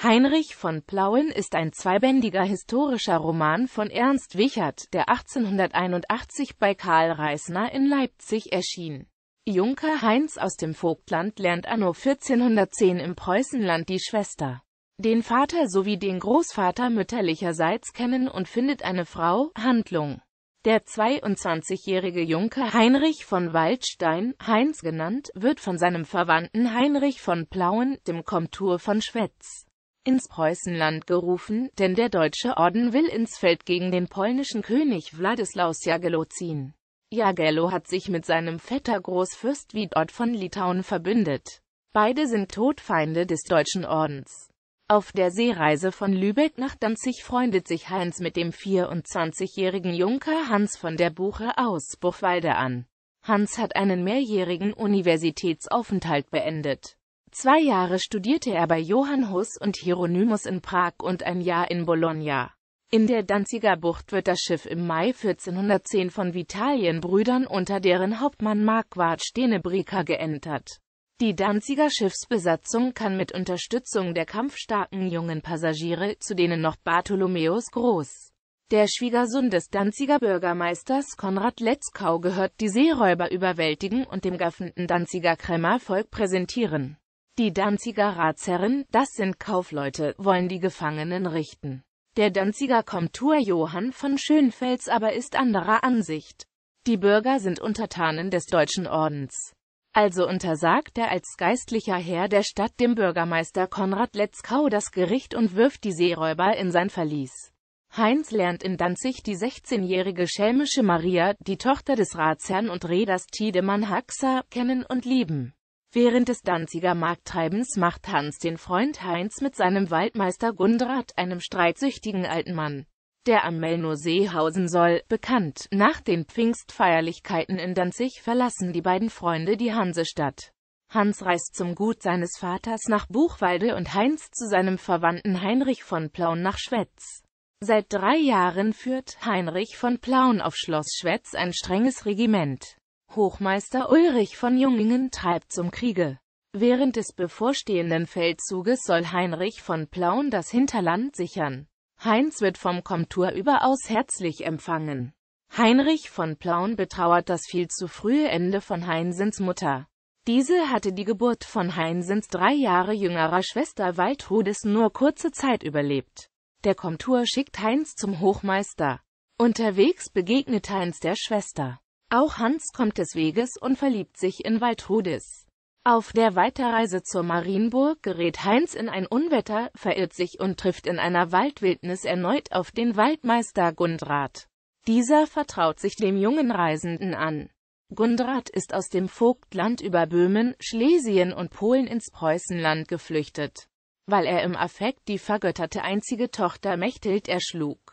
Heinrich von Plauen ist ein zweibändiger historischer Roman von Ernst Wichert, der 1881 bei Karl Reisner in Leipzig erschien. Junker Heinz aus dem Vogtland lernt anno 1410 im Preußenland die Schwester, den Vater sowie den Großvater mütterlicherseits kennen und findet eine Frau, Handlung. Der 22-jährige Junker Heinrich von Waldstein, Heinz genannt, wird von seinem Verwandten Heinrich von Plauen, dem Komtur von Schwetz, ins Preußenland gerufen, denn der Deutsche Orden will ins Feld gegen den polnischen König Wladislaus Jagello ziehen. Jagello hat sich mit seinem Vetter Großfürst Witold von Litauen verbündet. Beide sind Todfeinde des Deutschen Ordens. Auf der Seereise von Lübeck nach Danzig freundet sich Heinz mit dem 24-jährigen Junker Hans von der Buche aus Buchwalde an. Hans hat einen mehrjährigen Universitätsaufenthalt beendet. Zwei Jahre studierte er bei Johann Huss und Hieronymus in Prag und ein Jahr in Bologna. In der Danziger Bucht wird das Schiff im Mai 1410 von Vitalienbrüdern unter deren Hauptmann Marquardt Stenebrika geentert. Die Danziger Schiffsbesatzung kann mit Unterstützung der kampfstarken jungen Passagiere, zu denen noch Bartholomäus Groß, der Schwiegersohn des Danziger Bürgermeisters Konrad Letzkau gehört, die Seeräuber überwältigen und dem gaffenden Danziger Krämervolk präsentieren. Die Danziger Ratsherren, das sind Kaufleute, wollen die Gefangenen richten. Der Danziger Komtur Johann von Schönfels aber ist anderer Ansicht. Die Bürger sind Untertanen des Deutschen Ordens. Also untersagt er als geistlicher Herr der Stadt dem Bürgermeister Konrad Letzkau das Gericht und wirft die Seeräuber in sein Verlies. Heinz lernt in Danzig die 16-jährige schelmische Maria, die Tochter des Ratsherrn und Reders Tiedemann Haxer, kennen und lieben. Während des Danziger Markttreibens macht Hans den Freund Heinz mit seinem Waldmeister Gundrat, einem streitsüchtigen alten Mann, der am Mellnow See hausen soll, bekannt. Nach den Pfingstfeierlichkeiten in Danzig verlassen die beiden Freunde die Hansestadt. Hans reist zum Gut seines Vaters nach Buchwalde und Heinz zu seinem Verwandten Heinrich von Plaun nach Schwetz. Seit drei Jahren führt Heinrich von Plaun auf Schloss Schwetz ein strenges Regiment. Hochmeister Ulrich von Jungingen treibt zum Kriege. Während des bevorstehenden Feldzuges soll Heinrich von Plauen das Hinterland sichern. Heinz wird vom Komtur überaus herzlich empfangen. Heinrich von Plauen betrauert das viel zu frühe Ende von Heinsens Mutter. Diese hatte die Geburt von Heinsens drei Jahre jüngerer Schwester Waldhudes nur kurze Zeit überlebt. Der Komtur schickt Heinz zum Hochmeister. Unterwegs begegnet Heinz der Schwester. Auch Hans kommt des Weges und verliebt sich in Waltrudis. Auf der Weiterreise zur Marienburg gerät Heinz in ein Unwetter, verirrt sich und trifft in einer Waldwildnis erneut auf den Waldmeister Gundrat. Dieser vertraut sich dem jungen Reisenden an. Gundrat ist aus dem Vogtland über Böhmen, Schlesien und Polen ins Preußenland geflüchtet, weil er im Affekt die vergötterte einzige Tochter Mechthild erschlug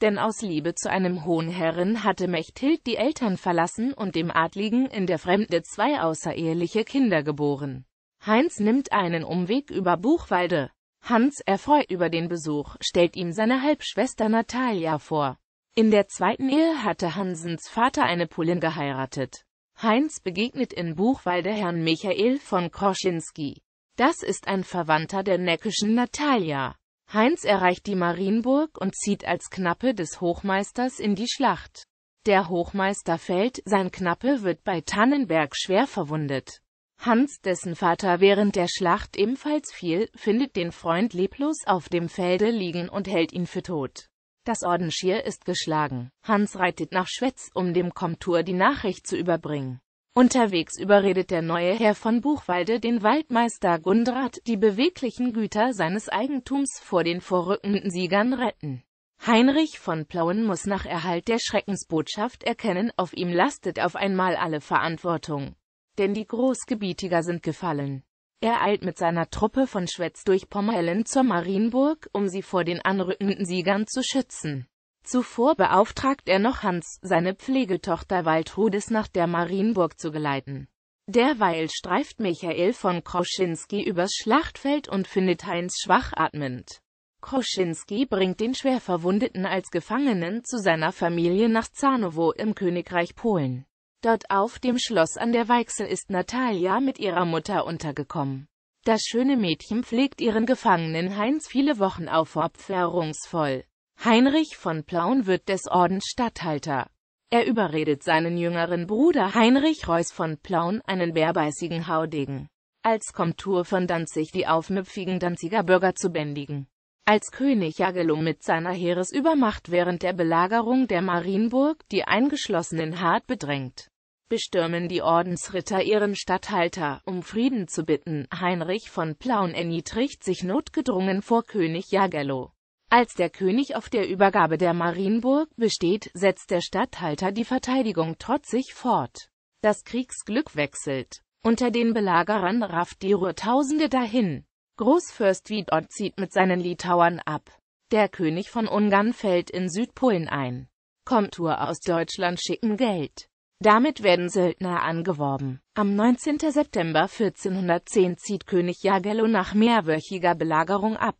denn aus Liebe zu einem hohen Herren hatte Mechthild die Eltern verlassen und dem Adligen in der Fremde zwei außereheliche Kinder geboren. Heinz nimmt einen Umweg über Buchwalde. Hans, erfreut über den Besuch, stellt ihm seine Halbschwester Natalia vor. In der zweiten Ehe hatte Hansens Vater eine Polin geheiratet. Heinz begegnet in Buchwalde Herrn Michael von Korschinski. Das ist ein Verwandter der neckischen Natalia. Heinz erreicht die Marienburg und zieht als Knappe des Hochmeisters in die Schlacht. Der Hochmeister fällt, sein Knappe wird bei Tannenberg schwer verwundet. Hans, dessen Vater während der Schlacht ebenfalls fiel, findet den Freund leblos auf dem Felde liegen und hält ihn für tot. Das Ordenschier ist geschlagen. Hans reitet nach Schwetz, um dem Komtur die Nachricht zu überbringen. Unterwegs überredet der neue Herr von Buchwalde den Waldmeister Gundrat, die beweglichen Güter seines Eigentums vor den vorrückenden Siegern retten. Heinrich von Plauen muss nach Erhalt der Schreckensbotschaft erkennen, auf ihm lastet auf einmal alle Verantwortung. Denn die Großgebietiger sind gefallen. Er eilt mit seiner Truppe von Schwätz durch Pommellen zur Marienburg, um sie vor den anrückenden Siegern zu schützen. Zuvor beauftragt er noch Hans, seine Pflegetochter Waltrudis nach der Marienburg zu geleiten. Derweil streift Michael von Kroschinski übers Schlachtfeld und findet Heinz schwach atmend. Kroschinski bringt den Schwerverwundeten als Gefangenen zu seiner Familie nach Zanowo im Königreich Polen. Dort auf dem Schloss an der Weichsel ist Natalia mit ihrer Mutter untergekommen. Das schöne Mädchen pflegt ihren Gefangenen Heinz viele Wochen aufopferungsvoll. Heinrich von Plauen wird des Ordens Statthalter. Er überredet seinen jüngeren Bruder Heinrich Reuß von Plauen, einen bärbeißigen Haudegen, als Komtur von Danzig die aufmüpfigen Danziger Bürger zu bändigen. Als König Jagello mit seiner Heeresübermacht während der Belagerung der Marienburg die eingeschlossenen hart bedrängt, bestürmen die Ordensritter ihren Statthalter, um Frieden zu bitten. Heinrich von Plauen erniedrigt sich notgedrungen vor König Jagello. Als der König auf der Übergabe der Marienburg besteht, setzt der Statthalter die Verteidigung trotzig fort. Das Kriegsglück wechselt. Unter den Belagerern rafft die Ruhr Tausende dahin. Großfürst Widoth zieht mit seinen Litauern ab. Der König von Ungarn fällt in Südpolen ein. Komtur aus Deutschland schicken Geld. Damit werden Söldner angeworben. Am 19. September 1410 zieht König Jagello nach mehrwöchiger Belagerung ab.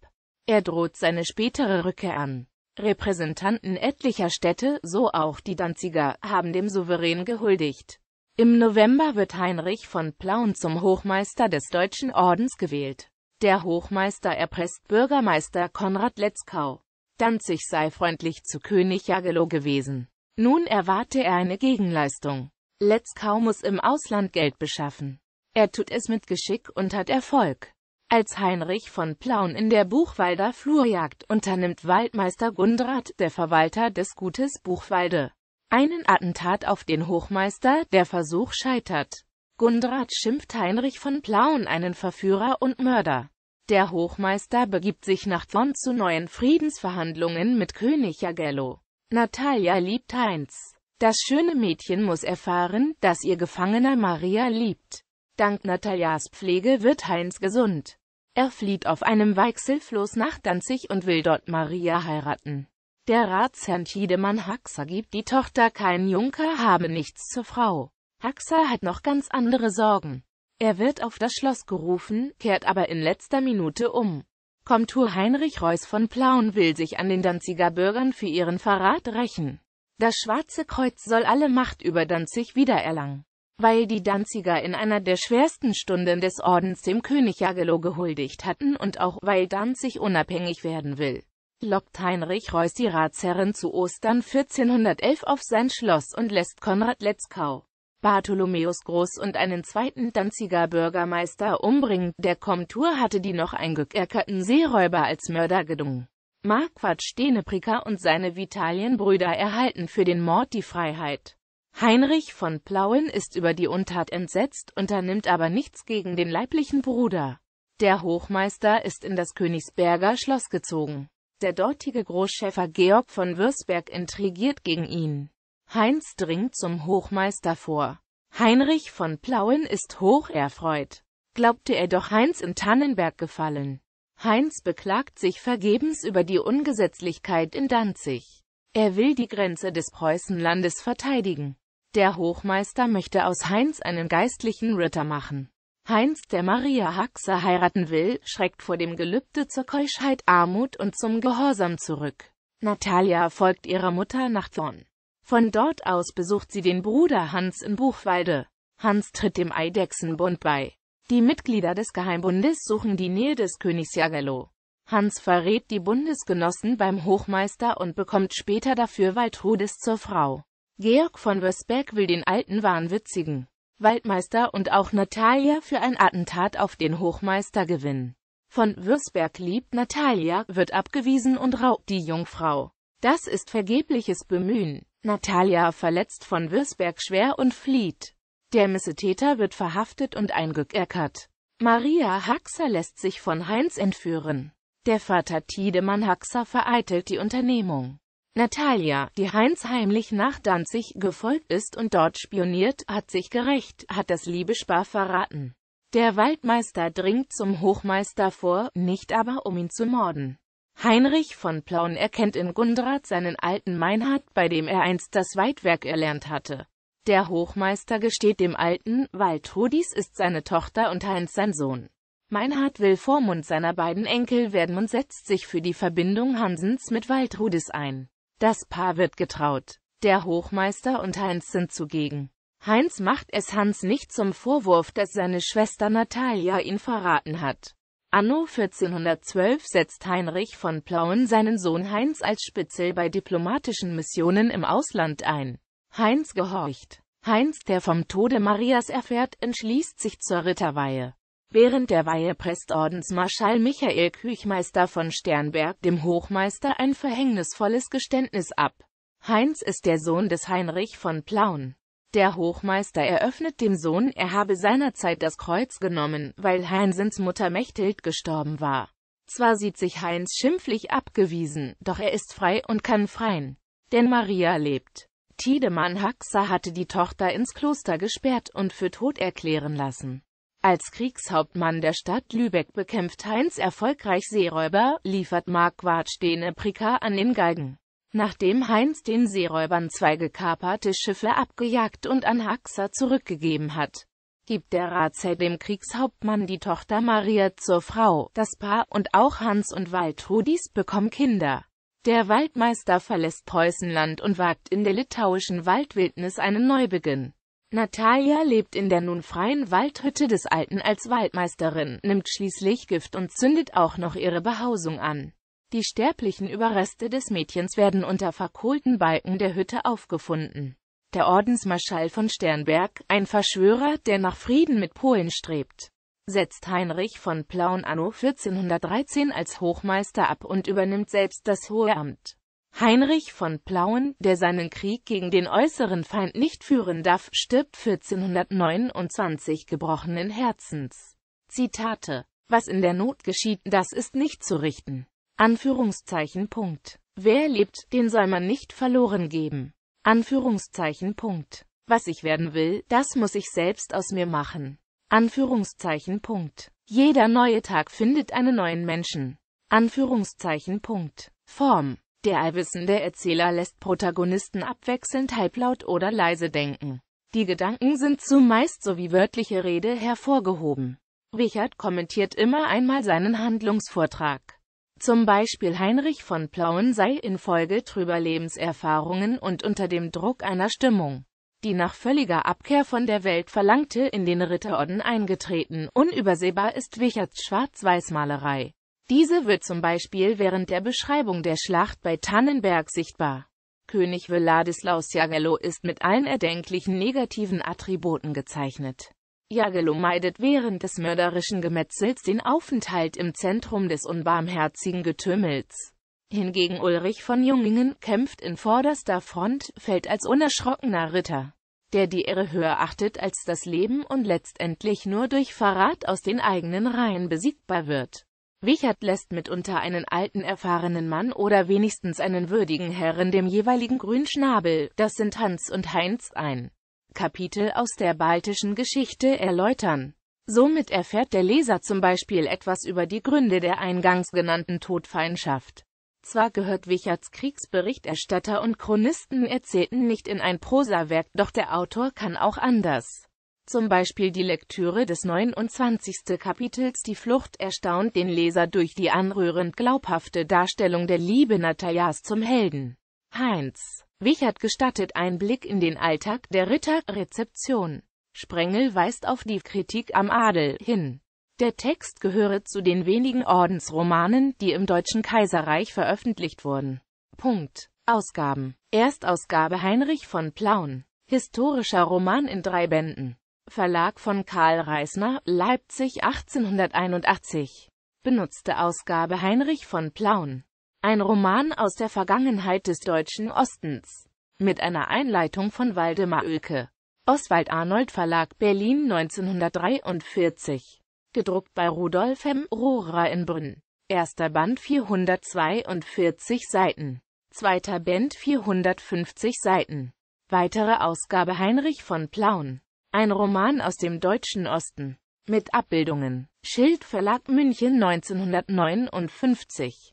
Er droht seine spätere Rückkehr an. Repräsentanten etlicher Städte, so auch die Danziger, haben dem Souverän gehuldigt. Im November wird Heinrich von Plauen zum Hochmeister des Deutschen Ordens gewählt. Der Hochmeister erpresst Bürgermeister Konrad Letzkau. Danzig sei freundlich zu König Jagelow gewesen. Nun erwarte er eine Gegenleistung. Letzkau muss im Ausland Geld beschaffen. Er tut es mit Geschick und hat Erfolg. Als Heinrich von Plaun in der Buchwalder Flurjagd unternimmt Waldmeister Gundrat, der Verwalter des Gutes Buchwalde, einen Attentat auf den Hochmeister, der Versuch scheitert. Gundrat schimpft Heinrich von Plaun einen Verführer und Mörder. Der Hochmeister begibt sich nach Zorn zu neuen Friedensverhandlungen mit König Jagello. Natalia liebt Heinz. Das schöne Mädchen muss erfahren, dass ihr Gefangener Maria liebt. Dank Natalias Pflege wird Heinz gesund. Er flieht auf einem Weichselfloß nach Danzig und will dort Maria heiraten. Der Ratsherrn Tiedemann Haxer gibt die Tochter kein Junker habe nichts zur Frau. Haxer hat noch ganz andere Sorgen. Er wird auf das Schloss gerufen, kehrt aber in letzter Minute um. Komtur Heinrich Reuß von Plauen will sich an den Danziger Bürgern für ihren Verrat rächen. Das Schwarze Kreuz soll alle Macht über Danzig wiedererlangen weil die Danziger in einer der schwersten Stunden des Ordens dem König Jagello gehuldigt hatten und auch, weil Danzig unabhängig werden will. Lockt Heinrich Reuß die Ratsherren zu Ostern 1411 auf sein Schloss und lässt Konrad Letzkau, Bartholomäus Groß und einen zweiten Danziger Bürgermeister umbringen, der Komtur hatte die noch eingekerkerten Seeräuber als Mörder gedungen. Marquardt Steneprika und seine Vitalienbrüder erhalten für den Mord die Freiheit. Heinrich von Plauen ist über die Untat entsetzt, unternimmt aber nichts gegen den leiblichen Bruder. Der Hochmeister ist in das Königsberger Schloss gezogen. Der dortige Großschäfer Georg von Würzberg intrigiert gegen ihn. Heinz dringt zum Hochmeister vor. Heinrich von Plauen ist hoch erfreut. Glaubte er doch Heinz in Tannenberg gefallen. Heinz beklagt sich vergebens über die Ungesetzlichkeit in Danzig. Er will die Grenze des Preußenlandes verteidigen. Der Hochmeister möchte aus Heinz einen geistlichen Ritter machen. Heinz, der Maria Haxer heiraten will, schreckt vor dem Gelübde zur Keuschheit, Armut und zum Gehorsam zurück. Natalia folgt ihrer Mutter nach Thorn. Von dort aus besucht sie den Bruder Hans in Buchwalde. Hans tritt dem Eidechsenbund bei. Die Mitglieder des Geheimbundes suchen die Nähe des Königs Jagello. Hans verrät die Bundesgenossen beim Hochmeister und bekommt später dafür Waltrudes zur Frau. Georg von Wörsbeck will den alten wahnwitzigen Waldmeister und auch Natalia für ein Attentat auf den Hochmeister gewinnen. Von Würzberg liebt Natalia, wird abgewiesen und raubt die Jungfrau. Das ist vergebliches Bemühen. Natalia verletzt von Würzberg schwer und flieht. Der Missetäter wird verhaftet und eingekerkert. Maria Haxer lässt sich von Heinz entführen. Der Vater Tiedemann Haxer vereitelt die Unternehmung. Natalia, die Heinz heimlich nach Danzig gefolgt ist und dort spioniert, hat sich gerecht, hat das liebe verraten. Der Waldmeister dringt zum Hochmeister vor, nicht aber um ihn zu morden. Heinrich von Plauen erkennt in Gundrat seinen alten Meinhard, bei dem er einst das Weidwerk erlernt hatte. Der Hochmeister gesteht dem alten, Waldrudis ist seine Tochter und Heinz sein Sohn. Meinhard will Vormund seiner beiden Enkel werden und setzt sich für die Verbindung Hansens mit Waldrudis ein. Das Paar wird getraut. Der Hochmeister und Heinz sind zugegen. Heinz macht es Hans nicht zum Vorwurf, dass seine Schwester Natalia ihn verraten hat. Anno 1412 setzt Heinrich von Plauen seinen Sohn Heinz als Spitzel bei diplomatischen Missionen im Ausland ein. Heinz gehorcht. Heinz, der vom Tode Marias erfährt, entschließt sich zur Ritterweihe. Während der Weihe presst Ordensmarschall Michael Küchmeister von Sternberg dem Hochmeister ein verhängnisvolles Geständnis ab. Heinz ist der Sohn des Heinrich von Plauen. Der Hochmeister eröffnet dem Sohn, er habe seinerzeit das Kreuz genommen, weil Heinzens Mutter Mechthild gestorben war. Zwar sieht sich Heinz schimpflich abgewiesen, doch er ist frei und kann freien, denn Maria lebt. Tiedemann Haxer hatte die Tochter ins Kloster gesperrt und für tot erklären lassen. Als Kriegshauptmann der Stadt Lübeck bekämpft Heinz erfolgreich Seeräuber, liefert Marquardt den Eprika an den Galgen. Nachdem Heinz den Seeräubern zwei gekaperte Schiffe abgejagt und an Haxa zurückgegeben hat, gibt der Ratsherr dem Kriegshauptmann die Tochter Maria zur Frau, das Paar, und auch Hans und Waldrudis bekommen Kinder. Der Waldmeister verlässt Preußenland und wagt in der litauischen Waldwildnis einen Neubeginn. Natalia lebt in der nun freien Waldhütte des Alten als Waldmeisterin, nimmt schließlich Gift und zündet auch noch ihre Behausung an. Die sterblichen Überreste des Mädchens werden unter verkohlten Balken der Hütte aufgefunden. Der Ordensmarschall von Sternberg, ein Verschwörer, der nach Frieden mit Polen strebt, setzt Heinrich von Plauen anno 1413 als Hochmeister ab und übernimmt selbst das hohe Amt. Heinrich von Plauen, der seinen Krieg gegen den äußeren Feind nicht führen darf, stirbt 1429 gebrochenen Herzens. Zitate. Was in der Not geschieht, das ist nicht zu richten. Anführungszeichen Punkt. Wer lebt, den soll man nicht verloren geben. Anführungszeichen Punkt. Was ich werden will, das muss ich selbst aus mir machen. Anführungszeichen Punkt. Jeder neue Tag findet einen neuen Menschen. Anführungszeichen Punkt. Form. Der allwissende Erzähler lässt Protagonisten abwechselnd halblaut oder leise denken. Die Gedanken sind zumeist sowie wörtliche Rede hervorgehoben. Richard kommentiert immer einmal seinen Handlungsvortrag. Zum Beispiel Heinrich von Plauen sei infolge trüber Lebenserfahrungen und unter dem Druck einer Stimmung, die nach völliger Abkehr von der Welt verlangte, in den Ritterorden eingetreten. Unübersehbar ist Wicherts Schwarz-Weiß-Malerei. Diese wird zum Beispiel während der Beschreibung der Schlacht bei Tannenberg sichtbar. König Wladislaus Jagello ist mit allen erdenklichen negativen Attributen gezeichnet. Jagello meidet während des mörderischen Gemetzels den Aufenthalt im Zentrum des unbarmherzigen Getümmels. Hingegen Ulrich von Jungingen kämpft in vorderster Front, fällt als unerschrockener Ritter, der die Ehre höher achtet als das Leben und letztendlich nur durch Verrat aus den eigenen Reihen besiegbar wird. Wichert lässt mitunter einen alten erfahrenen Mann oder wenigstens einen würdigen Herren dem jeweiligen Grünschnabel, das sind Hans und Heinz, ein Kapitel aus der baltischen Geschichte erläutern. Somit erfährt der Leser zum Beispiel etwas über die Gründe der eingangs genannten Todfeindschaft. Zwar gehört Wicherts Kriegsberichterstatter und Chronisten erzählten nicht in ein Prosawerk, doch der Autor kann auch anders. Zum Beispiel die Lektüre des 29. Kapitels Die Flucht erstaunt den Leser durch die anrührend glaubhafte Darstellung der Liebe Nataljas zum Helden. Heinz Wichert gestattet Einblick in den Alltag der Ritterrezeption. Sprengel weist auf die Kritik am Adel hin. Der Text gehöre zu den wenigen Ordensromanen, die im Deutschen Kaiserreich veröffentlicht wurden. Punkt. Ausgaben. Erstausgabe Heinrich von Plauen. Historischer Roman in drei Bänden. Verlag von Karl Reisner, Leipzig 1881. Benutzte Ausgabe Heinrich von Plaun. Ein Roman aus der Vergangenheit des deutschen Ostens. Mit einer Einleitung von Waldemar Oelke. Oswald Arnold Verlag Berlin 1943. Gedruckt bei Rudolf M. Rohrer in Brünn. Erster Band 442 Seiten. Zweiter Band 450 Seiten. Weitere Ausgabe Heinrich von Plaun. Ein Roman aus dem deutschen Osten. Mit Abbildungen. Schild Verlag München 1959